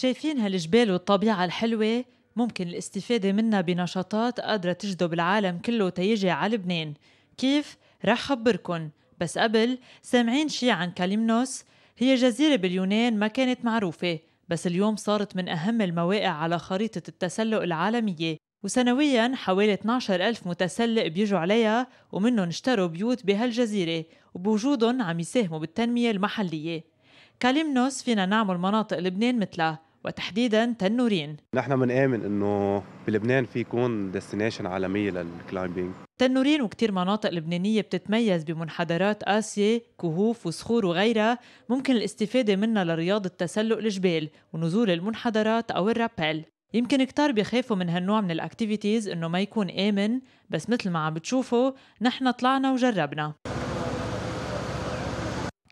شايفين هالجبال والطبيعة الحلوة ممكن الاستفادة منها بنشاطات قادرة تجذب العالم كله تيجي على لبنان كيف؟ رح خبركن بس قبل سامعين شي عن كاليمنوس هي جزيرة باليونان ما كانت معروفة بس اليوم صارت من أهم المواقع على خريطة التسلق العالمية وسنويا حوالي 12 ألف متسلق بيجوا عليها ومنهم اشتروا بيوت بهالجزيرة وبوجودهم عم يساهموا بالتنمية المحلية كاليمنوس فينا نعمل مناطق لبنان مثلها وتحديدا تنورين نحن بنآمن انه بلبنان في يكون ديستنيشن عالميه للكلايمبينج تنورين وكتير مناطق لبنانية بتتميز بمنحدرات قاسية كهوف وصخور وغيرها ممكن الاستفادة منها لرياضة تسلق الجبال ونزول المنحدرات أو الرابيل يمكن كتار بيخافوا من هالنوع من الاكتيفيتيز انه ما يكون امن بس مثل ما عم بتشوفوا نحن طلعنا وجربنا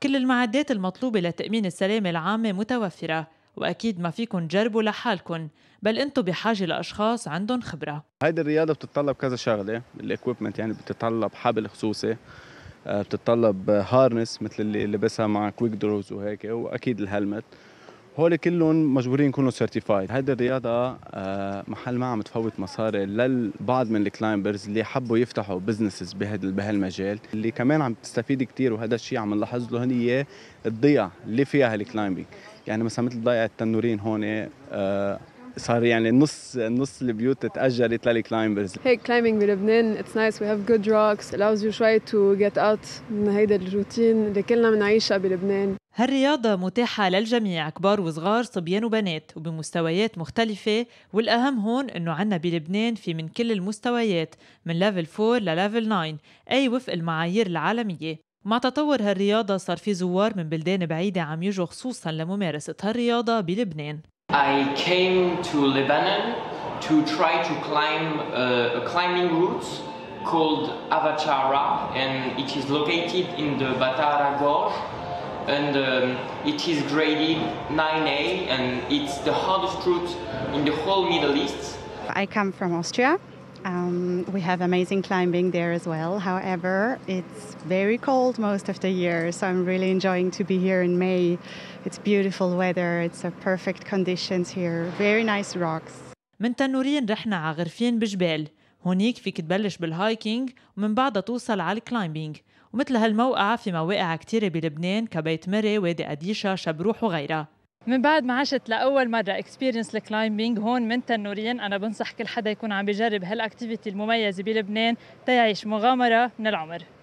كل المعدات المطلوبة لتأمين السلامة العامة متوفرة وأكيد ما فيكم تجربوا لحالكم بل أنتم بحاجة لأشخاص عندهم خبرة هيدي الرياضة بتتطلب كذا شغلة الإكويبمنت يعني بتتطلب حبل خصوصي آه، بتتطلب هارنس مثل اللي لبسها مع كويك دروز وهيك واكيد الهلمت هول كلهم مجبورين يكونوا سيرتيفايد هيدي الرياضه آه، محل ما عم تفوت مصاري للبعض من الكلايمبرز اللي حبوا يفتحوا بزنسز بهالمجال اللي كمان عم تستفيد كثير وهذا الشيء عم نلاحظ له هي الضيع اللي فيها الكلايمبينج يعني مثلا مثل ضيعه التنورين هون آه، صار يعني نص نص البيوت تاجلت للكلايمبرز هيك كلايمبينج بلبنان اتس نايس وي هاف جود روكس allows يو تراي تو جيت اوت من هيدا الروتين اللي كلنا بنعيشها بلبنان هالرياضة متاحة للجميع كبار وصغار صبيان وبنات وبمستويات مختلفة والأهم هون إنه عنا بلبنان في من كل المستويات من ليفل 4 لليفل 9 أي وفق المعايير العالمية مع تطور هالرياضة صار في زوار من بلدان بعيدة عم يجوا خصوصا لممارسة هالرياضة بلبنان I came to Lebanon to try to climb uh, a climbing route called Avachara and it is located in the Batara Gorge and um, it is graded 9A and it's the hardest route in the whole Middle East. I come from Austria. Um, we have amazing climbing there as well. However, it's very cold most of the year, so I'm really enjoying to be here in May. It's beautiful weather, it's a perfect conditions here, very nice rocks. من تنورين رحنا على غرفين بجبال هونيك فيك تبلش بالهايكينج ومن بعدها توصل على الكلايمبينج ومثل هالموقع في مواقع كتيرة بلبنان كبيت مري، وادي قديشة، شبروح وغيرها من بعد ما عشت لاول مره اكسبيرينس الكلايمبينج هون من تنورين انا بنصح كل حدا يكون عم بجرب هالاكتيفيتي المميزه بلبنان تيعيش مغامره من العمر